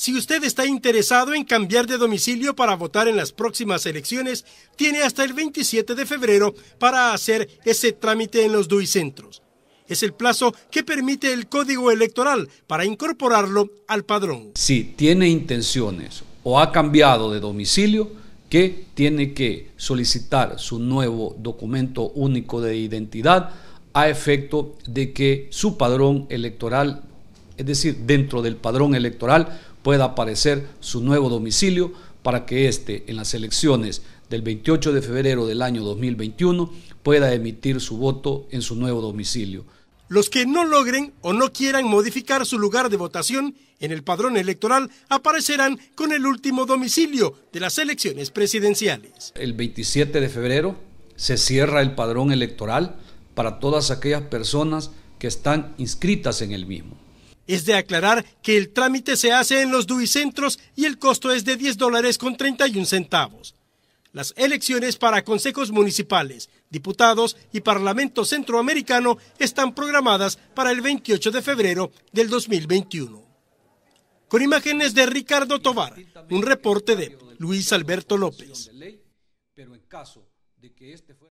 Si usted está interesado en cambiar de domicilio para votar en las próximas elecciones, tiene hasta el 27 de febrero para hacer ese trámite en los centros. Es el plazo que permite el código electoral para incorporarlo al padrón. Si tiene intenciones o ha cambiado de domicilio, que tiene que solicitar su nuevo documento único de identidad a efecto de que su padrón electoral, es decir, dentro del padrón electoral, pueda aparecer su nuevo domicilio para que éste en las elecciones del 28 de febrero del año 2021 pueda emitir su voto en su nuevo domicilio. Los que no logren o no quieran modificar su lugar de votación en el padrón electoral aparecerán con el último domicilio de las elecciones presidenciales. El 27 de febrero se cierra el padrón electoral para todas aquellas personas que están inscritas en el mismo. Es de aclarar que el trámite se hace en los duicentros y el costo es de 10 dólares con 31 centavos. Las elecciones para consejos municipales, diputados y Parlamento Centroamericano están programadas para el 28 de febrero del 2021. Con imágenes de Ricardo Tovar, un reporte de Luis Alberto López. Este